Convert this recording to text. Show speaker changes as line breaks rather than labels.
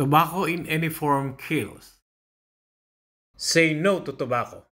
Tobacco in any form kills. Say no to tobacco.